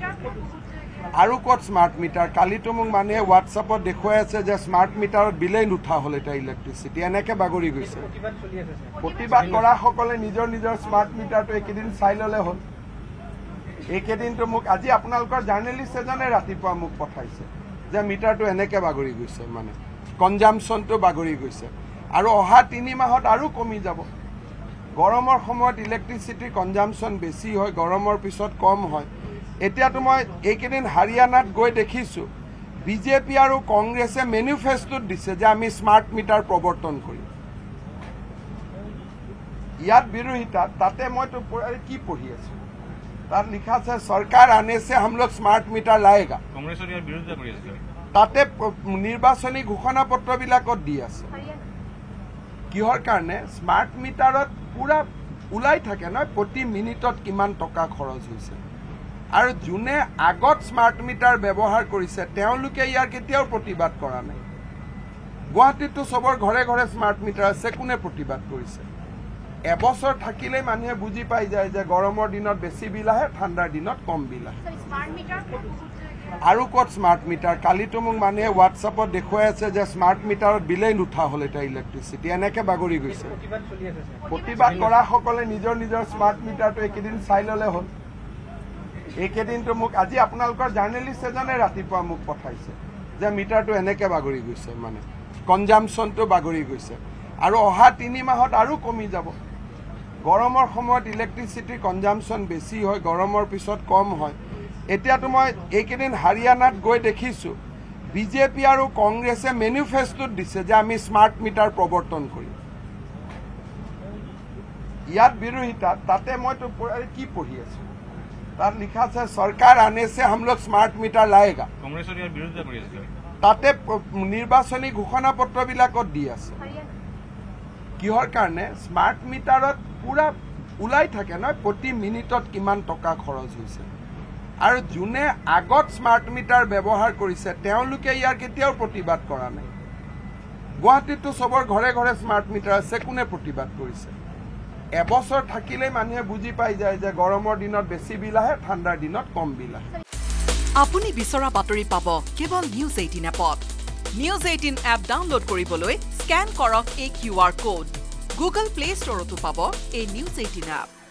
আৰু কত smart meter কালিতো মোক মানুহে হোৱাটছআপত দেখুৱাই আছে যে স্মাৰ্ট মিটাৰত বিলেই নুঠা হ'ল এতিয়া ইলেক্ট্ৰিচিটি এনেকৈ বাগৰি গৈছে প্ৰতিবাদ কৰাসকলে নিজৰ নিজৰ স্মাৰ্ট মিটাৰটো এইকেইদিন চাই ল'লে হ'ল এইকেইদিনটো মোক আজি আপোনালোকৰ জাৰ্ণেলিষ্ট এজনে ৰাতিপুৱা মোক পঠাইছে যে মিটাৰটো এনেকৈ বাগৰি গৈছে মানে কনজামশ্যনটো বাগৰি গৈছে আৰু অহা তিনি মাহত আৰু কমি যাব গৰমৰ সময়ত ইলেক্ট্ৰিচিটিৰ কনজামশ্যন বেছি হয় গৰমৰ পিছত কম হয় এতিয়াতো মই এইকেইদিন হাৰিয়ানাত গৈ দেখিছোঁ বিজেপি আৰু কংগ্ৰেছে মেনিফেষ্টোত দিছে যে আমি স্মাৰ্ট মিটাৰ প্ৰৱৰ্তন কৰিম ইয়াত বিৰোধিতা তাতে মইতো কি পঢ়ি আছো তাত লিখা আছে চৰকাৰ আনেছে হামলক স্মাৰ্ট মিটাৰ লাগেগা তাতে নিৰ্বাচনী ঘোষণা পত্ৰবিলাকত দি আছে কিহৰ কাৰণে স্মাৰ্ট মিটাৰত পুৰা ওলাই থাকে নহয় প্ৰতি মিনিটত কিমান টকা খৰচ হৈছে আৰু যোনে আগত স্মাৰ্ট মিটাৰ ব্যৱহাৰ কৰিছে তেওঁলোকে ইয়াৰ কেতিয়াও প্ৰতিবাদ কৰা নাই গুৱাহাটীততো চবৰ ঘৰে ঘৰে স্মাৰ্ট মিটাৰ আছে কোনে প্ৰতিবাদ কৰিছে এবছৰ থাকিলে মানুহে বুজি পাই যায় যে গৰমৰ দিনত বেছি বিল আহে ঠাণ্ডাৰ দিনত কম বিল আহে আৰু ক'ত স্মাৰ্ট মিটাৰ কালিতো মোক মানুহে হোৱাটছএপত দেখুৱাই আছে যে স্মাৰ্ট মিটাৰত বিলেই লুঠা হ'ল এতিয়া ইলেক্ট্ৰিচিটি এনেকৈ বাগৰি গৈছে প্ৰতিবাদ কৰাসকলে নিজৰ নিজৰ স্মাৰ্ট মিটাৰটো এইকেইদিন চাই ল'লে হ'ল এইকেইদিনটো মোক আজি আপোনালোকৰ জাৰ্ণেলিষ্ট এজনে ৰাতিপুৱা মোক পঠাইছে যে মিটাৰটো এনেকৈ বাগৰি গৈছে মানে কনজামশ্যনটো বাগৰি গৈছে আৰু অহা তিনি মাহত আৰু কমি যাব গৰমৰ সময়ত ইলেক্ট্ৰিচিটি কনজামশ্যন বেছি হয় গৰমৰ পিছত কম হয় এতিয়াতো মই এইকেইদিন হাৰিয়ানাত গৈ দেখিছোঁ বিজেপি আৰু কংগ্ৰেছে মেনিফেষ্টোত দিছে যে আমি স্মাৰ্ট মিটাৰ প্ৰৱৰ্তন কৰিম ইয়াত বিৰোধিতা তাতে মইতো কি পঢ়ি আছো তাত লিখা আছে চৰকাৰ আনিছে হামলোক স্মাৰ্ট মিটাৰ লাগেগা তাতে নিৰ্বাচনী ঘোষণা পত্ৰ বিলাকত দি আছে কিহৰ কাৰণে স্মাৰ্ট মিটাৰত পূৰা ওলাই থাকে নহয় প্ৰতি মিনিটত কিমান টকা খৰচ হৈছে আৰু যোনে আগত স্মাৰ্ট মিটাৰ ব্যৱহাৰ কৰিছে তেওঁলোকে ইয়াৰ কেতিয়াও প্ৰতিবাদ কৰা নাই গুৱাহাটীতো চবৰ ঘৰে ঘৰে স্মাৰ্ট মিটাৰ আছে কোনে প্ৰতিবাদ কৰিছে এবছৰ থাকিলে মানুহে বুজি পাই যায় যে গৰমৰ দিনত বেছি বিল আহে ঠাণ্ডাৰ দিনত কম বিল আহে আপুনি বিচৰা বাতৰি পাব কেৱল নিউজ এইটিন এপত নিউজ এইটিন এপ ডাউনলোড কৰিবলৈ স্কেন কৰক এই Q R code Google Play ষ্টৰতো পাব এই নিউজ এইটিন এপ